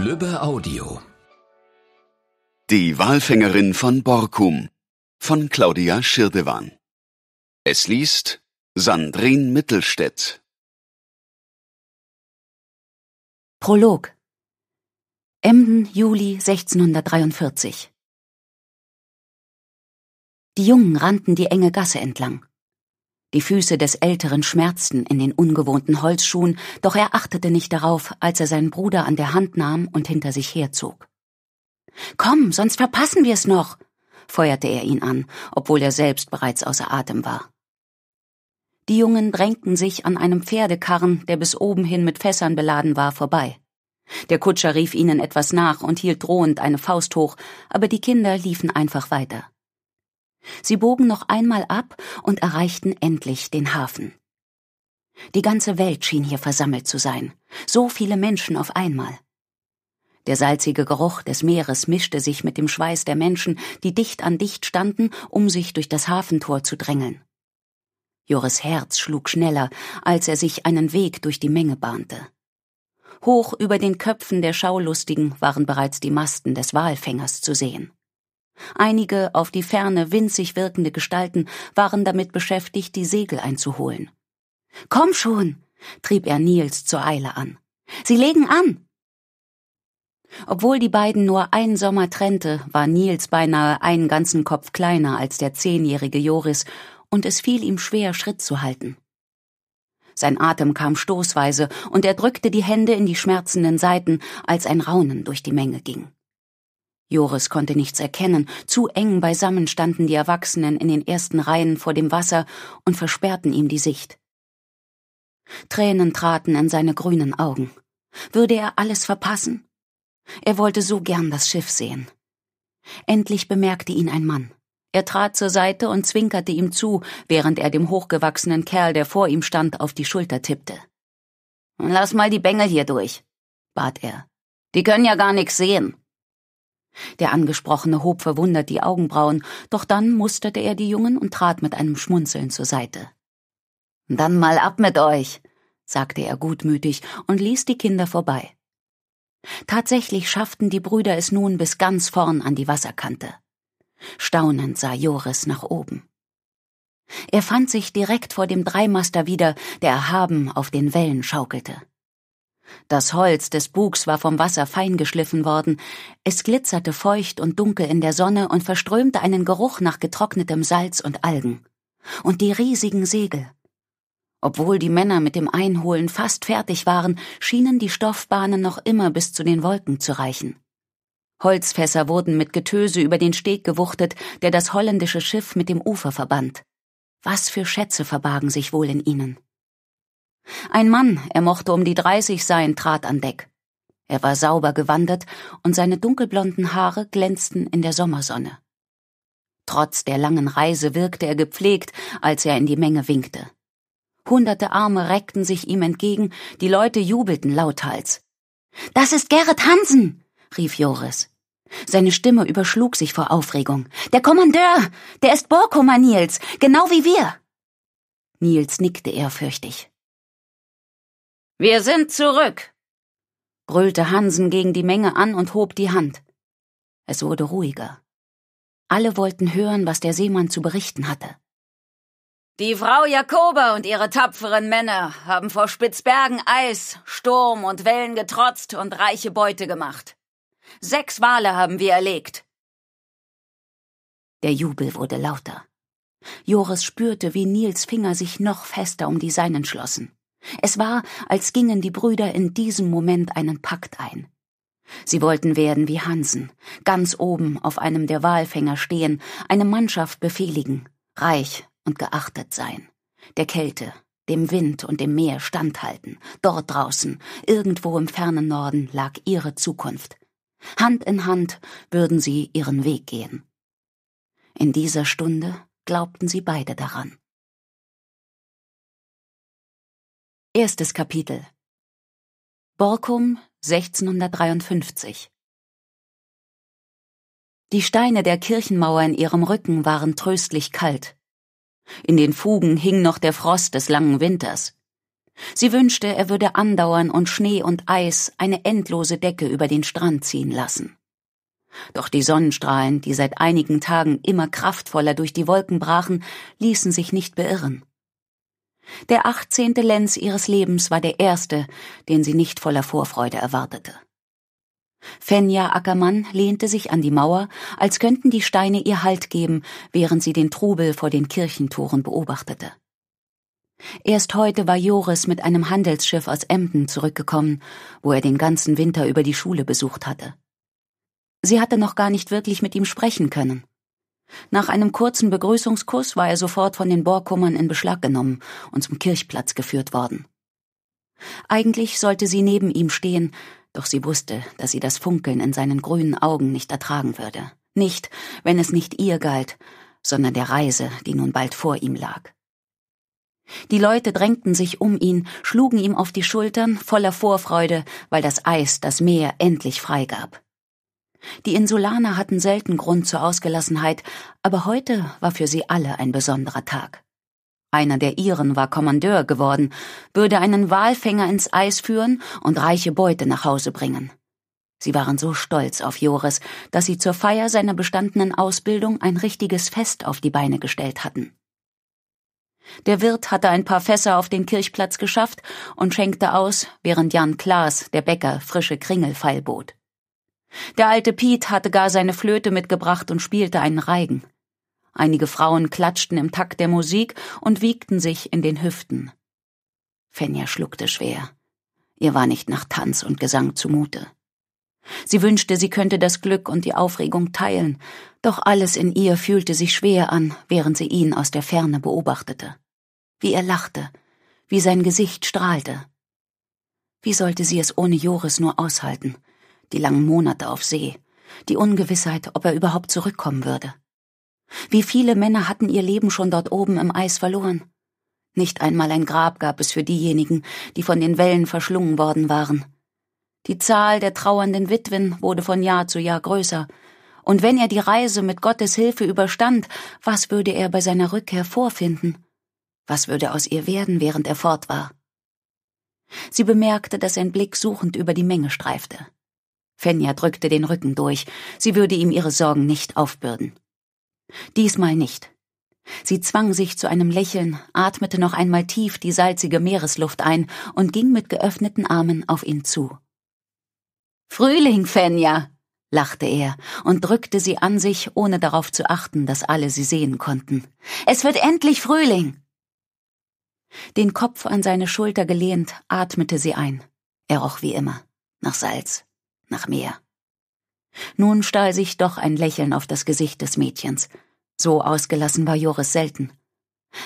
Lübbe Audio Die Walfängerin von Borkum von Claudia Schirdewan Es liest Sandrine Mittelstädt Prolog Emden, Juli 1643 Die Jungen rannten die enge Gasse entlang. Die Füße des Älteren schmerzten in den ungewohnten Holzschuhen, doch er achtete nicht darauf, als er seinen Bruder an der Hand nahm und hinter sich herzog. Komm, sonst verpassen wir es noch, feuerte er ihn an, obwohl er selbst bereits außer Atem war. Die Jungen drängten sich an einem Pferdekarren, der bis oben hin mit Fässern beladen war, vorbei. Der Kutscher rief ihnen etwas nach und hielt drohend eine Faust hoch, aber die Kinder liefen einfach weiter. Sie bogen noch einmal ab und erreichten endlich den Hafen. Die ganze Welt schien hier versammelt zu sein, so viele Menschen auf einmal. Der salzige Geruch des Meeres mischte sich mit dem Schweiß der Menschen, die dicht an dicht standen, um sich durch das Hafentor zu drängeln. Joris Herz schlug schneller, als er sich einen Weg durch die Menge bahnte. Hoch über den Köpfen der Schaulustigen waren bereits die Masten des Walfängers zu sehen. Einige auf die Ferne winzig wirkende Gestalten waren damit beschäftigt, die Segel einzuholen. Komm schon, trieb er Nils zur Eile an. Sie legen an. Obwohl die beiden nur ein Sommer trennte, war Nils beinahe einen ganzen Kopf kleiner als der zehnjährige Joris, und es fiel ihm schwer, Schritt zu halten. Sein Atem kam stoßweise, und er drückte die Hände in die schmerzenden Seiten, als ein Raunen durch die Menge ging. Joris konnte nichts erkennen, zu eng beisammen standen die Erwachsenen in den ersten Reihen vor dem Wasser und versperrten ihm die Sicht. Tränen traten in seine grünen Augen. Würde er alles verpassen? Er wollte so gern das Schiff sehen. Endlich bemerkte ihn ein Mann. Er trat zur Seite und zwinkerte ihm zu, während er dem hochgewachsenen Kerl, der vor ihm stand, auf die Schulter tippte. Lass mal die Bengel hier durch, bat er. Die können ja gar nichts sehen. Der Angesprochene hob verwundert die Augenbrauen, doch dann musterte er die Jungen und trat mit einem Schmunzeln zur Seite. Dann mal ab mit euch, sagte er gutmütig und ließ die Kinder vorbei. Tatsächlich schafften die Brüder es nun bis ganz vorn an die Wasserkante. Staunend sah Joris nach oben. Er fand sich direkt vor dem Dreimaster wieder, der erhaben auf den Wellen schaukelte. Das Holz des Bugs war vom Wasser fein geschliffen worden, es glitzerte feucht und dunkel in der Sonne und verströmte einen Geruch nach getrocknetem Salz und Algen. Und die riesigen Segel. Obwohl die Männer mit dem Einholen fast fertig waren, schienen die Stoffbahnen noch immer bis zu den Wolken zu reichen. Holzfässer wurden mit Getöse über den Steg gewuchtet, der das holländische Schiff mit dem Ufer verband. Was für Schätze verbargen sich wohl in ihnen? Ein Mann, er mochte um die dreißig sein, trat an Deck. Er war sauber gewandert und seine dunkelblonden Haare glänzten in der Sommersonne. Trotz der langen Reise wirkte er gepflegt, als er in die Menge winkte. Hunderte Arme reckten sich ihm entgegen, die Leute jubelten lauthals. Das ist Gerrit Hansen! rief Joris. Seine Stimme überschlug sich vor Aufregung. Der Kommandeur! Der ist Borkum Nils, genau wie wir! Nils nickte ehrfürchtig. Wir sind zurück! brüllte Hansen gegen die Menge an und hob die Hand. Es wurde ruhiger. Alle wollten hören, was der Seemann zu berichten hatte. Die Frau Jakoba und ihre tapferen Männer haben vor Spitzbergen Eis, Sturm und Wellen getrotzt und reiche Beute gemacht. Sechs Wale haben wir erlegt. Der Jubel wurde lauter. Joris spürte, wie Nils Finger sich noch fester um die seinen schlossen. Es war, als gingen die Brüder in diesem Moment einen Pakt ein. Sie wollten werden wie Hansen, ganz oben auf einem der Walfänger stehen, eine Mannschaft befehligen, reich und geachtet sein, der Kälte, dem Wind und dem Meer standhalten. Dort draußen, irgendwo im fernen Norden, lag ihre Zukunft. Hand in Hand würden sie ihren Weg gehen. In dieser Stunde glaubten sie beide daran. Erstes Kapitel Borkum 1653 Die Steine der Kirchenmauer in ihrem Rücken waren tröstlich kalt. In den Fugen hing noch der Frost des langen Winters. Sie wünschte, er würde andauern und Schnee und Eis eine endlose Decke über den Strand ziehen lassen. Doch die Sonnenstrahlen, die seit einigen Tagen immer kraftvoller durch die Wolken brachen, ließen sich nicht beirren. Der achtzehnte Lenz ihres Lebens war der erste, den sie nicht voller Vorfreude erwartete. Fenja Ackermann lehnte sich an die Mauer, als könnten die Steine ihr Halt geben, während sie den Trubel vor den Kirchentoren beobachtete. Erst heute war Joris mit einem Handelsschiff aus Emden zurückgekommen, wo er den ganzen Winter über die Schule besucht hatte. Sie hatte noch gar nicht wirklich mit ihm sprechen können. Nach einem kurzen Begrüßungskuss war er sofort von den Borkummern in Beschlag genommen und zum Kirchplatz geführt worden. Eigentlich sollte sie neben ihm stehen, doch sie wusste, dass sie das Funkeln in seinen grünen Augen nicht ertragen würde. Nicht, wenn es nicht ihr galt, sondern der Reise, die nun bald vor ihm lag. Die Leute drängten sich um ihn, schlugen ihm auf die Schultern, voller Vorfreude, weil das Eis das Meer endlich freigab. Die Insulaner hatten selten Grund zur Ausgelassenheit, aber heute war für sie alle ein besonderer Tag. Einer der ihren war Kommandeur geworden, würde einen Walfänger ins Eis führen und reiche Beute nach Hause bringen. Sie waren so stolz auf Joris, dass sie zur Feier seiner bestandenen Ausbildung ein richtiges Fest auf die Beine gestellt hatten. Der Wirt hatte ein paar Fässer auf den Kirchplatz geschafft und schenkte aus, während Jan Klaas, der Bäcker, frische Kringel feilbot. Der alte Piet hatte gar seine Flöte mitgebracht und spielte einen Reigen. Einige Frauen klatschten im Takt der Musik und wiegten sich in den Hüften. Fenja schluckte schwer. Ihr war nicht nach Tanz und Gesang zumute. Sie wünschte, sie könnte das Glück und die Aufregung teilen, doch alles in ihr fühlte sich schwer an, während sie ihn aus der Ferne beobachtete. Wie er lachte, wie sein Gesicht strahlte. Wie sollte sie es ohne Joris nur aushalten? die langen Monate auf See, die Ungewissheit, ob er überhaupt zurückkommen würde. Wie viele Männer hatten ihr Leben schon dort oben im Eis verloren? Nicht einmal ein Grab gab es für diejenigen, die von den Wellen verschlungen worden waren. Die Zahl der trauernden Witwen wurde von Jahr zu Jahr größer, und wenn er die Reise mit Gottes Hilfe überstand, was würde er bei seiner Rückkehr vorfinden? Was würde aus ihr werden, während er fort war? Sie bemerkte, dass sein Blick suchend über die Menge streifte. Fenja drückte den Rücken durch, sie würde ihm ihre Sorgen nicht aufbürden. Diesmal nicht. Sie zwang sich zu einem Lächeln, atmete noch einmal tief die salzige Meeresluft ein und ging mit geöffneten Armen auf ihn zu. Frühling, Fenja! lachte er und drückte sie an sich, ohne darauf zu achten, dass alle sie sehen konnten. Es wird endlich Frühling! Den Kopf an seine Schulter gelehnt, atmete sie ein. Er roch wie immer nach Salz nach mehr. Nun stahl sich doch ein Lächeln auf das Gesicht des Mädchens. So ausgelassen war Joris selten.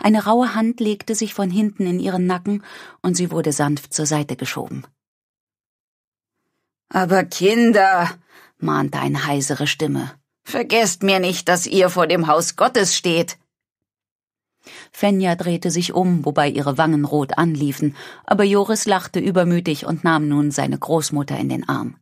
Eine raue Hand legte sich von hinten in ihren Nacken und sie wurde sanft zur Seite geschoben. Aber Kinder, mahnte eine heisere Stimme, vergesst mir nicht, dass ihr vor dem Haus Gottes steht. Fenja drehte sich um, wobei ihre Wangen rot anliefen, aber Joris lachte übermütig und nahm nun seine Großmutter in den Arm.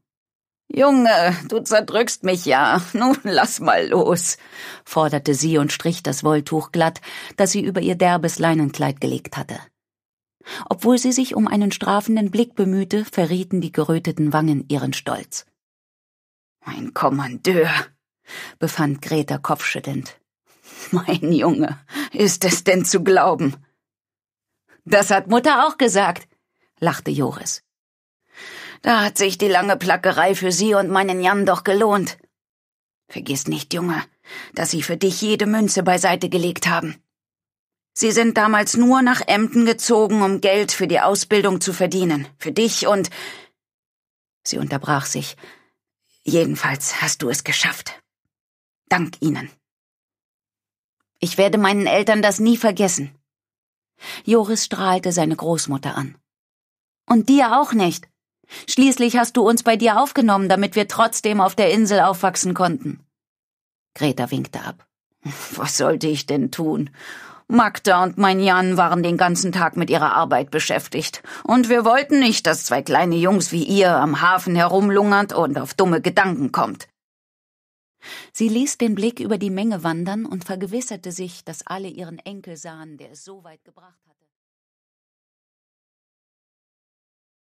Junge, du zerdrückst mich ja. Nun lass mal los, forderte sie und strich das Wolltuch glatt, das sie über ihr derbes Leinenkleid gelegt hatte. Obwohl sie sich um einen strafenden Blick bemühte, verrieten die geröteten Wangen ihren Stolz. Mein Kommandeur, befand Greta kopfschüttelnd. Mein Junge, ist es denn zu glauben? Das hat Mutter auch gesagt, lachte Joris. Da hat sich die lange Plackerei für sie und meinen Jan doch gelohnt. Vergiss nicht, Junge, dass sie für dich jede Münze beiseite gelegt haben. Sie sind damals nur nach Emden gezogen, um Geld für die Ausbildung zu verdienen. Für dich und... Sie unterbrach sich. Jedenfalls hast du es geschafft. Dank ihnen. Ich werde meinen Eltern das nie vergessen. Joris strahlte seine Großmutter an. Und dir auch nicht, Schließlich hast du uns bei dir aufgenommen, damit wir trotzdem auf der Insel aufwachsen konnten. Greta winkte ab. Was sollte ich denn tun? Magda und mein Jan waren den ganzen Tag mit ihrer Arbeit beschäftigt. Und wir wollten nicht, dass zwei kleine Jungs wie ihr am Hafen herumlungert und auf dumme Gedanken kommt. Sie ließ den Blick über die Menge wandern und vergewisserte sich, dass alle ihren Enkel sahen, der es so weit gebracht hat.